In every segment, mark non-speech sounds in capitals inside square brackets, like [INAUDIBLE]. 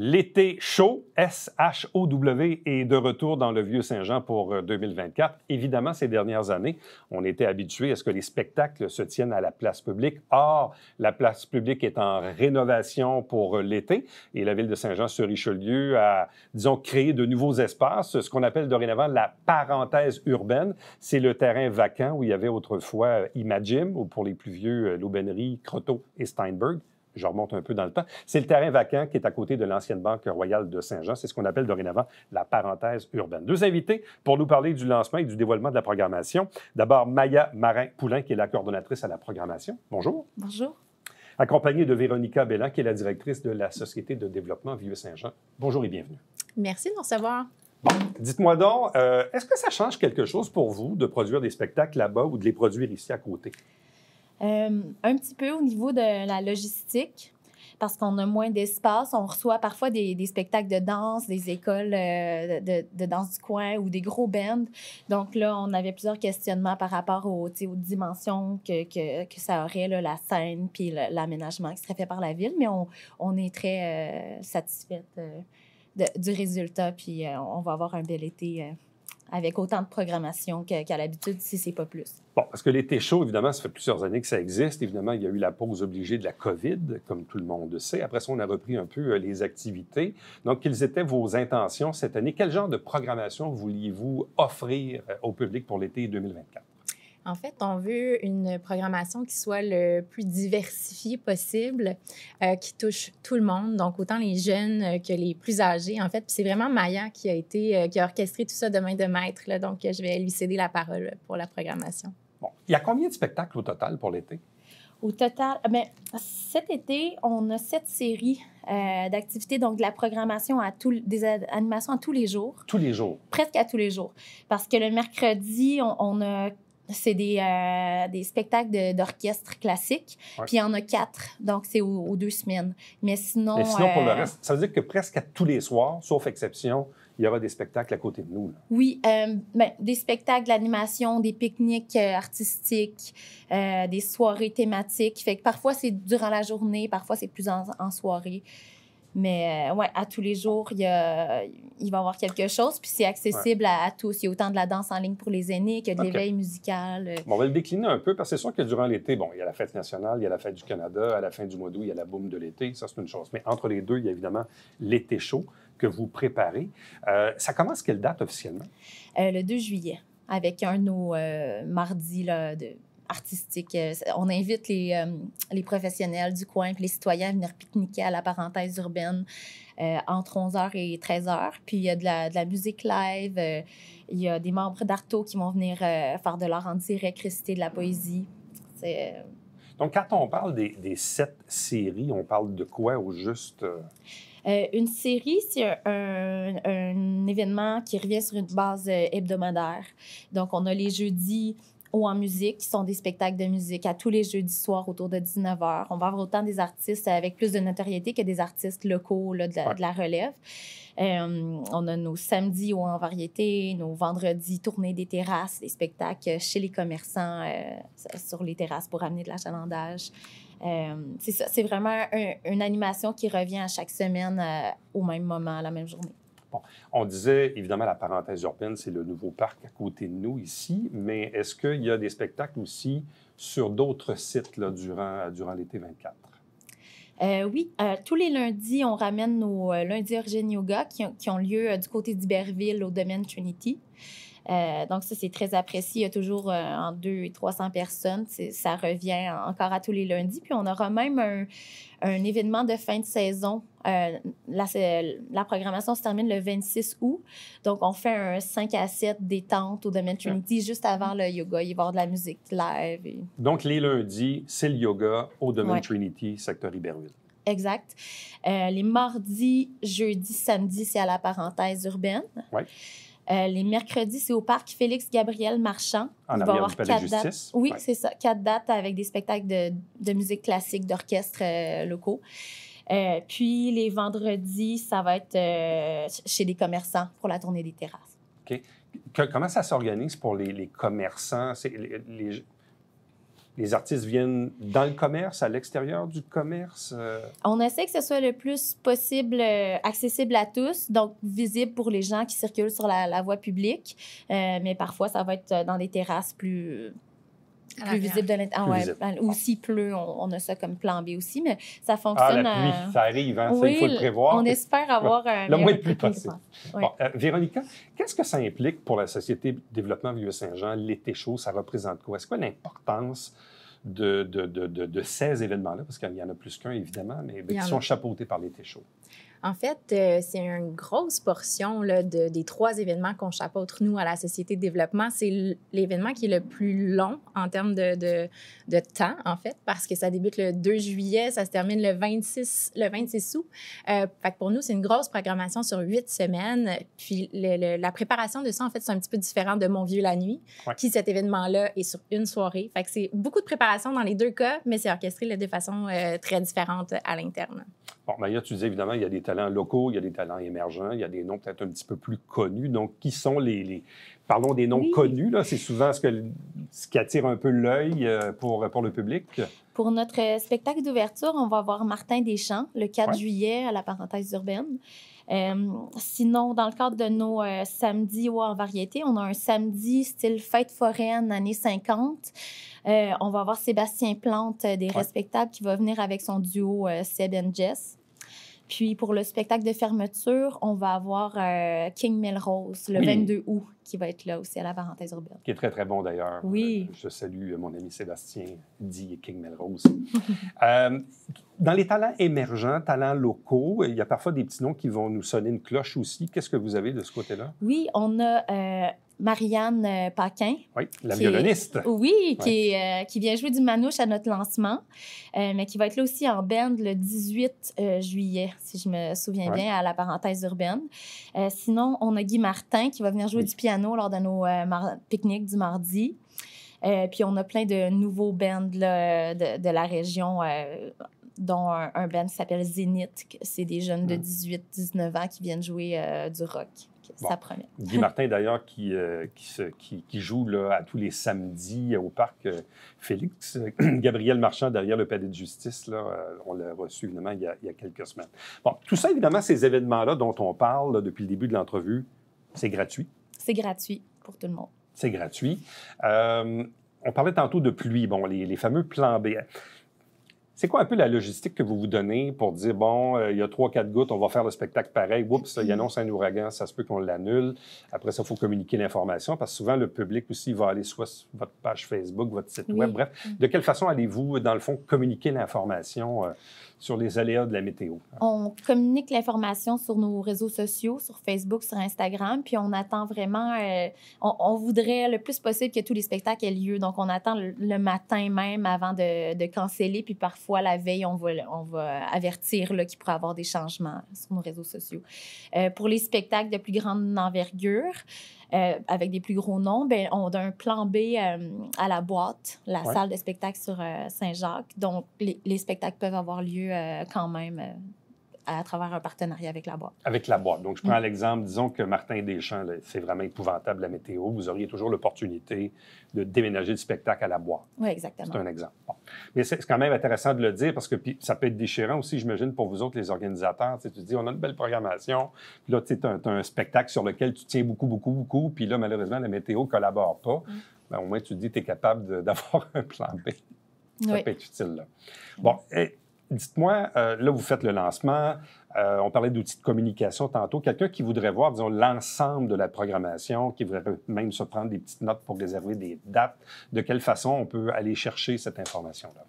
L'été chaud, S-H-O-W, est de retour dans le Vieux Saint-Jean pour 2024. Euh, Évidemment, ces dernières années, on était habitué à ce que les spectacles se tiennent à la place publique. Or, la place publique est en rénovation pour euh, l'été et la ville de Saint-Jean-sur-Richelieu a, disons, créé de nouveaux espaces, ce qu'on appelle dorénavant la parenthèse urbaine. C'est le terrain vacant où il y avait autrefois euh, Imagine, ou pour les plus vieux, l'aubainerie Croteau et Steinberg je remonte un peu dans le temps, c'est le terrain vacant qui est à côté de l'ancienne Banque royale de Saint-Jean. C'est ce qu'on appelle dorénavant la parenthèse urbaine. Deux invités pour nous parler du lancement et du dévoilement de la programmation. D'abord, Maya Marin-Poulain, qui est la coordonnatrice à la programmation. Bonjour. Bonjour. Accompagnée de Véronica Bellin qui est la directrice de la Société de développement Vieux-Saint-Jean. Bonjour et bienvenue. Merci de nous recevoir. dites-moi donc, euh, est-ce que ça change quelque chose pour vous de produire des spectacles là-bas ou de les produire ici à côté? Euh, un petit peu au niveau de la logistique, parce qu'on a moins d'espace. On reçoit parfois des, spectacles de danse, des écoles euh, de, danse du coin ou des gros bands. Donc là, on avait plusieurs questionnements par rapport aux, aux dimensions que, que, que, ça aurait, la scène, puis l'aménagement qui serait fait par la ville. Mais on, on est très euh, satisfaite du résultat, puis on va avoir un bel été avec autant de programmation qu'à l'habitude, si c'est pas plus. Bon, parce que l'été chaud, évidemment, ça fait plusieurs années que ça existe. Évidemment, il y a eu la pause obligée de la COVID, comme tout le monde le sait. Après ça, on a repris un peu euh, les activités. Donc, quelles étaient vos intentions cette année? Quel genre de programmation vouliez-vous offrir euh, au public pour l'été 2024? En fait, on veut une programmation qui soit le plus diversifiée possible, euh, qui touche tout le monde, donc autant les jeunes euh, que les plus âgés. En fait, c'est vraiment Maya qui a été euh, qui a orchestré tout ça de main de maître. donc, je vais lui céder la parole pour la programmation. Bon, il y a combien de spectacles au total pour l'été? Au total, ah bien, cet été, on a sept séries d'activités, donc de la programmation à tous des animations à tous les jours. Tous les jours. Presque à tous les jours. Parce que le mercredi, on, on a c'est des, euh, spectacles d'orchestre classique. Puis il y en a quatre, donc c'est aux, deux semaines. Mais sinon. sinon, pour le euh, reste, ça veut dire que presque à tous les soirs, sauf exception, il y aura des spectacles à côté de nous. Oui, euh, ben, des spectacles d'animation, des pique-niques artistiques, des soirées thématiques. Fait que parfois c'est durant la journée, parfois c'est plus en soirée. Mais euh, ouais, à tous les jours, il, y a, il va y avoir quelque chose. Puis c'est accessible à, tous. Il y a autant de la danse en ligne pour les aînés que de l'éveil musical. Euh. on va le décliner un peu parce que c'est sûr que durant l'été, bon, il y a la fête nationale, il y a la fête du Canada. À la fin du mois d'août, il y a la boum de l'été. Ça, c'est une chose. Mais entre les deux, il y a évidemment l'été chaud que vous préparez. Euh, ça commence quelle date officiellement? le 2 juillet, avec un de nos mardis là, de artistique. Euh, on invite euh, les, professionnels du coin les citoyens à venir pique-niquer à la parenthèse urbaine euh, entre 11h et 13h. Puis il y a de la, musique live, il y a des membres d'Arto qui vont venir faire de l'art en direct, réciter de la poésie. Donc quand on parle des, sept séries, on parle de quoi au juste? une série, c'est un, événement qui revient sur une base hebdomadaire. Donc, on a les jeudis ou en musique, qui sont des spectacles de musique à tous les jeudis soirs autour de 19 h. On va avoir autant des artistes avec plus de notoriété que des artistes locaux là, de, la, relève. Euh, on a nos samedis ou en variété, nos vendredis tournées des terrasses, des spectacles chez les commerçants euh, sur les terrasses pour amener de l'achalandage. Euh, c'est ça, c'est vraiment une animation qui revient à chaque semaine au même moment, à la même journée on disait, évidemment, la parenthèse urbaine, c'est le nouveau parc à côté de nous ici, mais est-ce qu'il y a des spectacles aussi sur d'autres sites durant, durant l'été 24? Euh, oui, euh, tous les lundis, on ramène nos euh, lundis Yoga qui, qui ont lieu du côté d'Iberville au domaine Trinity. Euh, donc, ça, c'est très apprécié. Il y a toujours euh, en 200 et 300 personnes. Ça revient encore à tous les lundis. Puis, on aura même un, événement de fin de saison. Euh, la, la, programmation se termine le 26 août. Donc, on fait un 5 à 7 détente au Domaine Trinity juste avant le yoga. Il va y avoir de la musique live. Donc, les lundis, c'est le yoga au Domaine Trinity, secteur Iberville. Exact. les mardis, jeudis, samedi, c'est à la parenthèse urbaine. Oui. Euh, les mercredis, c'est au parc Félix Gabriel Marchand. En Il va avoir quatre dates. Oui, c'est ça. Quatre dates avec des spectacles de, musique classique, d'orchestre euh, locaux. Euh, puis les vendredis, ça va être chez les commerçants pour la tournée des terrasses. OK. comment ça s'organise pour les, commerçants? Les, les, les artistes viennent dans le commerce, à l'extérieur du commerce? Euh? On essaie que ce soit le plus possible euh, accessible à tous, donc visible pour les gens qui circulent sur la, voie publique. Euh, mais parfois, ça va être dans des terrasses plus, plus visible de l'intérieur. Ah, ouais. Ou s'il ben, pleut, on, a ça comme plan B aussi, mais ça fonctionne. Ah, la pluie, euh, ça arrive, hein, il faut le prévoir. On espère avoir un. Le moins de pluie possible. Bon, euh, Véronica, qu'est-ce que ça implique pour la Société développement Vieux-Saint-Jean, l'été chaud? Ça représente quoi? Est-ce quoi l'importance? De, de, de, de, ces événements-là, parce qu'il y en a plus qu'un, évidemment, mais ils qui sont chapeautés par l'été chaud. En fait, euh, c'est une grosse portion de, des trois événements qu'on chapeaute, nous, à la Société de développement. C'est l'événement qui est le plus long en termes de, de, temps, en fait, parce que ça débute le 2 juillet, ça se termine le 26, le 26 août. Euh, fait pour nous, c'est une grosse programmation sur huit semaines. Puis la préparation de ça, en fait, c'est un petit peu différent de Mon Vieux la Nuit, qui, cet événement-là, est sur une soirée. Fait que c'est beaucoup de préparation dans les deux cas, mais c'est orchestré de façon euh, très différente à l'interne. Bon, Maya, ben, tu disais évidemment, il y a des talents locaux, il y a des talents émergents, il y a des noms peut-être un petit peu plus connus. Donc, qui sont les. Parlons des noms connus, là. C'est souvent ce, que, ce qui attire un peu l'œil euh, pour, pour le public. Pour notre euh, spectacle d'ouverture, on va voir Martin Deschamps le 4 juillet à la parenthèse urbaine. Euh, sinon, dans le cadre de nos euh, samedis ou en variété, on a un samedi style fête foraine, années 50. Euh, on va avoir Sébastien Plante des Respectables qui va venir avec son duo Seb and Jess. Puis pour le spectacle de fermeture, on va avoir euh, King Melrose le 22 août qui va être là aussi à la parenthèse urbaine. Qui est très, très bon d'ailleurs. Oui. Euh, je salue euh, mon ami Sébastien dit King Melrose. [LAUGHS] dans les talents émergents, talents locaux, il y a parfois des petits noms qui vont nous sonner une cloche aussi. Qu'est-ce que vous avez de ce côté-là? Oui, on a Marianne euh, Paquin. Oui, la violoniste. oui, euh, qui, vient jouer du manouche à notre lancement, euh, mais qui va être là aussi en band le 18 juillet, si je me souviens bien, à la parenthèse urbaine. sinon, on a Guy Martin qui va venir jouer du piano lors de nos pique-niques du mardi. puis on a plein de nouveaux bands de, la région dont un, band qui s'appelle Zenith. C'est des jeunes de 18-19 mm. ans qui viennent jouer du rock. Guy Martin, d'ailleurs, qui, euh, joue à tous les samedis au parc euh, Félix. [CLEARS THROAT] Gabriel Marchand, derrière le palais de justice, là, euh, on l'a reçu évidemment il y, a, quelques semaines. Bon, tout ça, évidemment, ces événements-là dont on parle depuis le début de l'entrevue, c'est gratuit. C'est gratuit pour tout le monde. C'est gratuit. on parlait tantôt de pluie, bon, les, les fameux plans B. C'est quoi un peu la logistique que vous vous donnez pour dire, bon, euh, il y a trois, quatre gouttes, on va faire le spectacle pareil, oups, il annonce un ouragan, ça se peut qu'on l'annule. Après ça, faut communiquer l'information parce que souvent, le public aussi va aller soit sur votre page Facebook, votre site Web, bref. Mm. De quelle façon allez-vous, dans le fond, communiquer l'information? Euh, sur les aléas de la météo. On communique l'information sur nos réseaux sociaux, sur Facebook, sur Instagram, puis on attend vraiment, euh, on, voudrait le plus possible que tous les spectacles aient lieu. Donc, on attend le, matin même avant de, de, canceller, puis parfois la veille, on va, on va avertir qu'il pourrait y avoir des changements sur nos réseaux sociaux. Euh, pour les spectacles de plus grande envergure, euh, avec des plus gros noms, ben, on a un plan B euh, à la boîte, la salle de spectacle sur euh, Saint-Jacques. Donc, les, spectacles peuvent avoir lieu quand même à, travers un partenariat avec la boîte. Avec la boîte. Donc, je prends mm. l'exemple, disons que Martin Deschamps, c'est vraiment épouvantable la météo. Vous auriez toujours l'opportunité de déménager du spectacle à la boîte. Oui, exactement. C'est un exemple. Mais c'est quand même intéressant de le dire parce que puis, ça peut être déchirant aussi, j'imagine, pour vous autres, les organisateurs. Tu dis, on a une belle programmation. Puis là, tu as, un spectacle sur lequel tu tiens beaucoup, beaucoup, beaucoup. Puis là, malheureusement, la météo ne collabore pas. Mm. Ben, au moins, tu te dis, tu es capable [LAUGHS] d'avoir un plan B. Ça peut être utile, là. Bon. Et, dites-moi, euh, là, vous faites le lancement. Euh, on parlait d'outils de communication tantôt. Quelqu'un qui voudrait voir, disons, l'ensemble de la programmation, qui voudrait même se prendre des petites notes pour réserver des dates, de quelle façon on peut aller chercher cette information-là?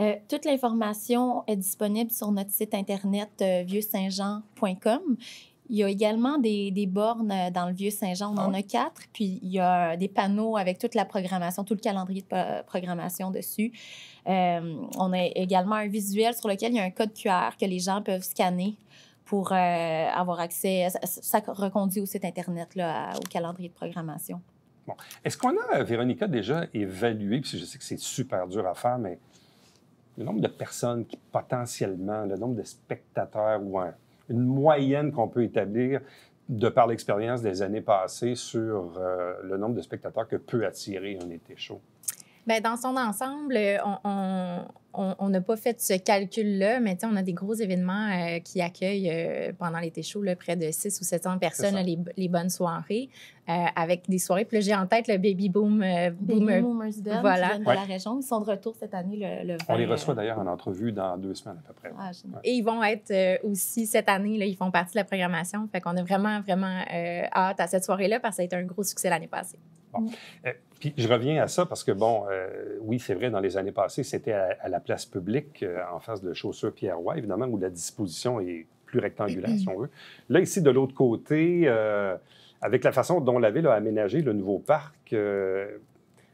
Euh, toute l'information est disponible sur notre site internet saint vieuxsaintjean.com il y a également des, des bornes euh, dans le Vieux-Saint-Jean. On en ah a quatre. Puis il y a euh, des panneaux avec toute la programmation, tout le calendrier de euh, programmation dessus. on a également un visuel sur lequel il y a un code QR que les gens peuvent scanner pour avoir accès. Ça, reconduit au site Internet, là, au calendrier de programmation. Bon. Est-ce qu'on a, Véronica, déjà évalué, puis je sais que c'est super dur à faire, mais le nombre de personnes qui potentiellement, le nombre de spectateurs ou un, une moyenne qu'on peut établir de par l'expérience des années passées sur euh, le nombre de spectateurs que peut attirer un été chaud. Ben, dans son ensemble, euh, on n'a pas fait ce calcul-là, mais on a des gros événements euh, qui accueillent euh, pendant l'été chaud près de 6 ou 700 personnes les, les, bonnes soirées, avec des soirées. Puis j'ai en tête le Baby Boom Baby Boomers voilà. de la région. Ils sont de retour cette année. Le, on les reçoit d'ailleurs en entrevue dans deux semaines à peu près. Ah, Et ils vont être aussi cette année, ils font partie de la programmation. Fait qu'on a vraiment, vraiment hâte à cette soirée-là parce que ça a été un gros succès l'année passée. Bon. Mm. Euh, puis je reviens à ça parce que, bon, euh, oui, c'est vrai, dans les années passées, c'était à, la place publique, euh, en face de Chaussures Pierrois, évidemment, où la disposition est plus rectangulaire, si on veut. Là, ici, de l'autre côté, avec la façon dont la ville a aménagé le nouveau parc,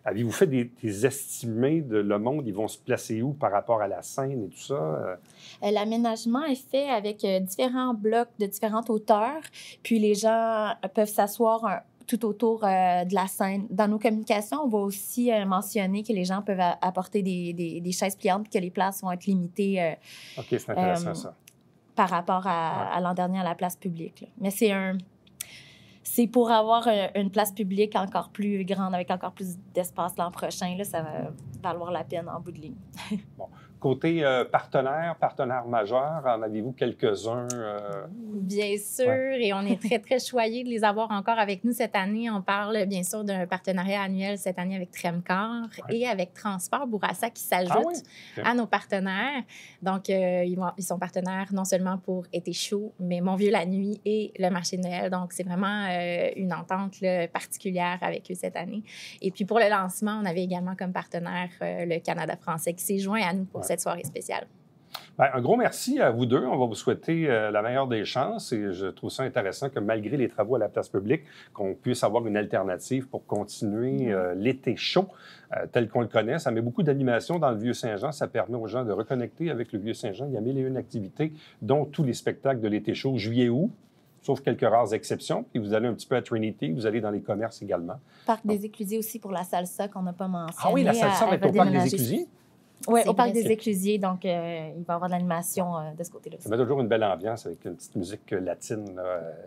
avez-vous fait des, des, estimés de le monde? Ils vont se placer où par rapport à la scène et tout ça? L'aménagement est fait avec différents blocs de différentes hauteurs. Puis les gens peuvent s'asseoir tout autour euh, de la scène. Dans nos communications, on va aussi euh, mentionner que les gens peuvent apporter des, des, chaises pliantes et que les places vont être limitées. Euh, ça. Par rapport à, l'an dernier à la place publique. Mais c'est un. C'est pour avoir une place publique encore plus grande, avec encore plus d'espace l'an prochain. Là, ça va valoir la peine en bout de ligne. bon. Côté partenaires, euh, partenaire, partenaire majeur, en avez-vous quelques-uns? Euh? Bien sûr, et on est très, très choyés de les avoir encore avec nous cette année. On parle bien sûr d'un partenariat annuel cette année avec Tremcar et avec Transport Bourassa qui ah s'ajoute à nos partenaires. Donc, euh, ils, ils, sont partenaires non seulement pour Été chaud, mais Mon Vieux la Nuit et le marché de Noël. Donc, c'est vraiment une entente particulière avec eux cette année. Et puis, pour le lancement, on avait également comme partenaire le Canada français qui s'est joint à nous pour cette soirée spéciale. Ben, un gros merci à vous deux. On va vous souhaiter euh, la meilleure des chances et je trouve ça intéressant que malgré les travaux à la place publique, qu'on puisse avoir une alternative pour continuer mm-hmm. euh, l'été chaud euh, tel qu'on le connaît. Ça met beaucoup d'animation dans le Vieux-Saint-Jean. Ça permet aux gens de reconnecter avec le Vieux-Saint-Jean. Il y a mille et une activités, dont tous les spectacles de l'été chaud, juillet-août sauf quelques rares exceptions. Puis vous allez un petit peu à Trinity, vous allez dans les commerces également. Parc des Éclusiers aussi pour la salsa qu'on n'a pas mentionné. Ah oui, la salsa va au Parc des Éclusiers? Oui, au parle des Éclusiers, donc euh, il va y avoir de l'animation euh, de ce côté-là. Ça met toujours une belle ambiance avec une petite musique euh, latine.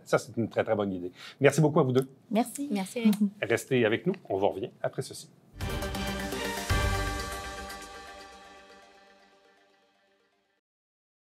Ça, c'est une très, très bonne idée. Merci beaucoup à vous deux. Merci. Merci. Restez avec nous. On vous revient après ceci.